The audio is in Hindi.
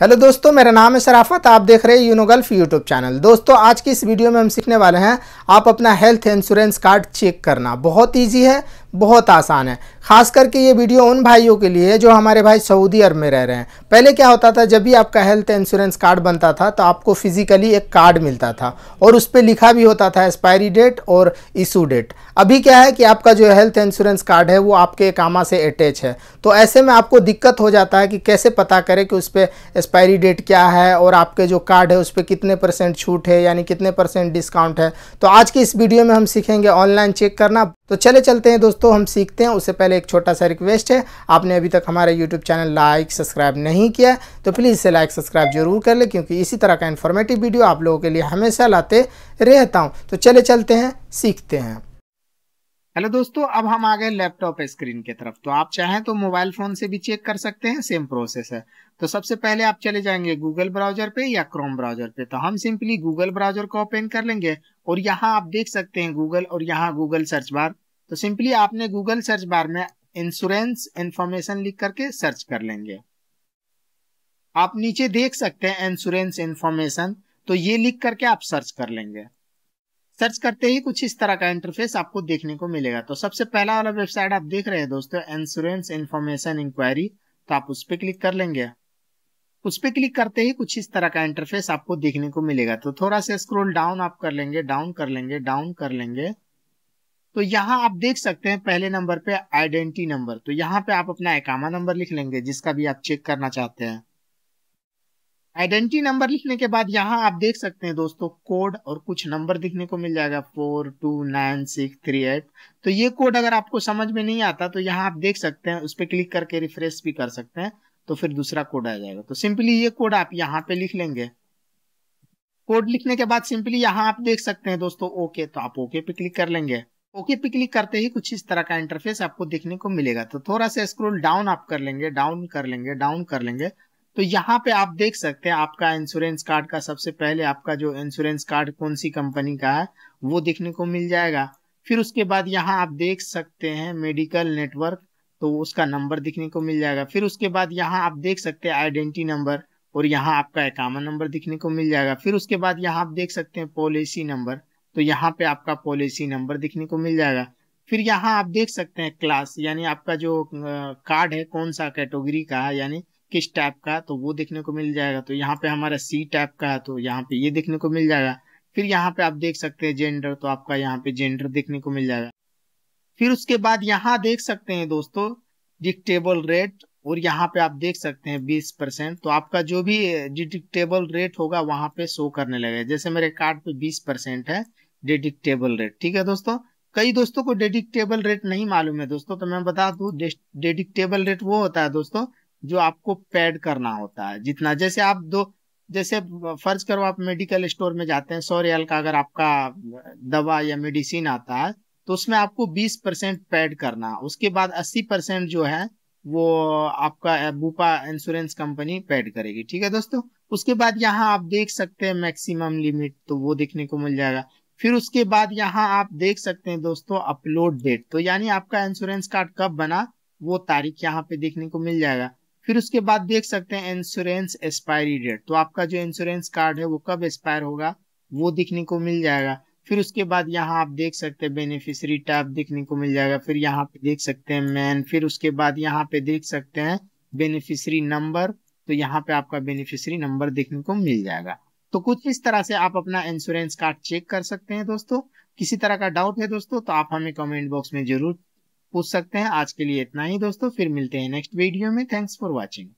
हेलो दोस्तों मेरा नाम है शराफत आप देख रहे हैं यूनोगल्फ यूट्यूब चैनल दोस्तों आज की इस वीडियो में हम सीखने वाले हैं आप अपना हेल्थ इंश्योरेंस कार्ड चेक करना बहुत इजी है बहुत आसान है खास करके ये वीडियो उन भाइयों के लिए है जो हमारे भाई सऊदी अरब में रह रहे हैं पहले क्या होता था जब भी आपका हेल्थ इंश्योरेंस कार्ड बनता था तो आपको फिजिकली एक कार्ड मिलता था और उस पर लिखा भी होता था एक्सपायरी डेट और इशू डेट अभी क्या है कि आपका जो हेल्थ इंश्योरेंस कार्ड है वो आपके कामा से अटैच है तो ऐसे में आपको दिक्कत हो जाता है कि कैसे पता करें कि उस पर एक्सपायरी डेट क्या है और आपके जो कार्ड है उस पर कितने परसेंट छूट है यानी कितने परसेंट डिस्काउंट है तो आज की इस वीडियो में हम सीखेंगे ऑनलाइन चेक करना तो चले चलते हैं दोस्तों हम सीखते हैं उससे पहले एक छोटा सा रिक्वेस्ट है आपने अभी तक हमारा यूट्यूब चैनल लाइक सब्सक्राइब नहीं किया तो प्लीज़ इसे लाइक सब्सक्राइब जरूर कर ले क्योंकि इसी तरह का इन्फॉर्मेटिव वीडियो आप लोगों के लिए हमेशा लाते रहता हूँ तो चले चलते हैं सीखते हैं हेलो दोस्तों अब हम आ गए लैपटॉप स्क्रीन की तरफ तो आप चाहें तो मोबाइल फोन से भी चेक कर सकते हैं सेम प्रोसेस है तो सबसे पहले आप चले जाएंगे गूगल ब्राउजर पे या क्रोम ब्राउजर पे तो हम सिंपली गूगल ब्राउजर को ओपन कर लेंगे और यहाँ आप देख सकते हैं गूगल और यहाँ गूगल सर्च बार तो सिंपली आपने गूगल सर्च बार में इंश्योरेंस इन्फॉर्मेशन लिख करके सर्च कर लेंगे आप नीचे देख सकते हैं इंश्योरेंस इन्फॉर्मेशन तो ये लिख करके आप सर्च कर लेंगे सर्च करते ही कुछ इस तरह का इंटरफेस आपको देखने को मिलेगा तो सबसे पहला वाला वेबसाइट आप देख रहे हैं दोस्तों इंश्योरेंस इन्फॉर्मेशन इंक्वायरी तो आप उस पर क्लिक कर लेंगे उस पर क्लिक करते ही कुछ इस तरह का इंटरफेस आपको देखने को मिलेगा तो थोड़ा सा स्क्रोल डाउन आप कर लेंगे डाउन कर लेंगे डाउन कर लेंगे तो यहाँ आप देख सकते हैं पहले नंबर पे आइडेंटिटी नंबर तो यहाँ पे आप अपना एकामा नंबर लिख लेंगे जिसका भी आप चेक करना चाहते हैं आइडेंटिटी नंबर लिखने के बाद यहाँ आप देख सकते हैं दोस्तों कोड और कुछ नंबर दिखने को मिल जाएगा four two nine six three eight तो ये कोड अगर आपको समझ में नहीं आता तो यहाँ आप देख सकते हैं उस पर क्लिक करके रिफ्रेश भी कर सकते हैं तो फिर दूसरा कोड आ जाएगा तो सिंपली ये कोड आप यहाँ पे लिख लेंगे कोड लिखने के बाद सिंपली यहाँ आप देख सकते हैं दोस्तों ओके तो आप ओके पे क्लिक कर लेंगे ओके पे क्लिक करते ही कुछ इस तरह का इंटरफेस आपको देखने को मिलेगा तो थोड़ा सा स्क्रोल डाउन आप कर लेंगे डाउन कर लेंगे डाउन कर लेंगे तो यहाँ पे आप देख सकते हैं आपका इंश्योरेंस कार्ड का सबसे पहले आपका जो इंश्योरेंस कार्ड कौन सी कंपनी का है वो देखने को मिल जाएगा फिर उसके बाद यहाँ आप देख सकते हैं मेडिकल नेटवर्क तो उसका नंबर दिखने को मिल जाएगा फिर उसके बाद यहाँ आप देख सकते हैं आइडेंटिटी नंबर और यहाँ आपका एकामा नंबर दिखने को मिल जाएगा फिर उसके बाद यहाँ आप देख सकते हैं पॉलिसी नंबर तो यहाँ पे आपका पॉलिसी नंबर दिखने को मिल जाएगा फिर यहाँ आप देख सकते हैं क्लास यानी आपका जो कार्ड है कौन सा कैटेगरी का है यानी किस टाइप का तो वो देखने को मिल जाएगा तो यहाँ पे हमारा सी टाइप का है तो यहाँ पे ये देखने को मिल जाएगा फिर यहाँ पे आप देख सकते हैं जेंडर तो आपका यहाँ पे जेंडर देखने को मिल जाएगा फिर उसके बाद यहाँ देख सकते हैं दोस्तों डिक्टेबल रेट और यहाँ पे आप देख सकते हैं बीस परसेंट तो आपका जो भी डिडिक्टेबल रेट होगा वहां पे शो करने लगेगा जैसे मेरे कार्ड पे बीस परसेंट है डिडिक्टेबल रेट ठीक है दोस्तों कई दोस्तों को डिडिक्टेबल रेट नहीं मालूम है दोस्तों तो मैं बता दू डेडिक्टेबल रेट वो होता है दोस्तों जो आपको पैड करना होता है जितना जैसे आप दो जैसे फर्ज करो आप मेडिकल स्टोर में जाते हैं सौ रियल का अगर आपका दवा या मेडिसिन आता है तो उसमें आपको बीस परसेंट पैड करना उसके बाद अस्सी परसेंट जो है वो आपका बूपा इंश्योरेंस कंपनी पैड करेगी ठीक है दोस्तों उसके बाद यहाँ आप देख सकते हैं मैक्सिमम लिमिट तो वो देखने को मिल जाएगा फिर उसके बाद यहाँ आप देख सकते हैं दोस्तों अपलोड डेट तो यानी आपका इंश्योरेंस कार्ड कब बना वो तारीख यहाँ पे देखने को मिल जाएगा फिर उसके बाद देख सकते हैं इंश्योरेंस एक्सपायरी डेट तो आपका जो इंश्योरेंस कार्ड है वो कब एक्सपायर होगा वो दिखने को मिल जाएगा फिर उसके बाद यहाँ आप देख सकते हैं बेनिफिशरी टैब दिखने को मिल जाएगा फिर यहाँ पे देख सकते हैं मैन फिर उसके बाद यहाँ पे देख सकते हैं बेनिफिशरी नंबर तो यहाँ पे आपका बेनिफिशरी नंबर देखने को मिल जाएगा तो कुछ इस तरह से आप अपना इंश्योरेंस कार्ड चेक कर सकते हैं दोस्तों किसी तरह का डाउट है दोस्तों तो आप हमें कमेंट बॉक्स में जरूर पूछ सकते हैं आज के लिए इतना ही दोस्तों फिर मिलते हैं नेक्स्ट वीडियो में थैंक्स फॉर वॉचिंग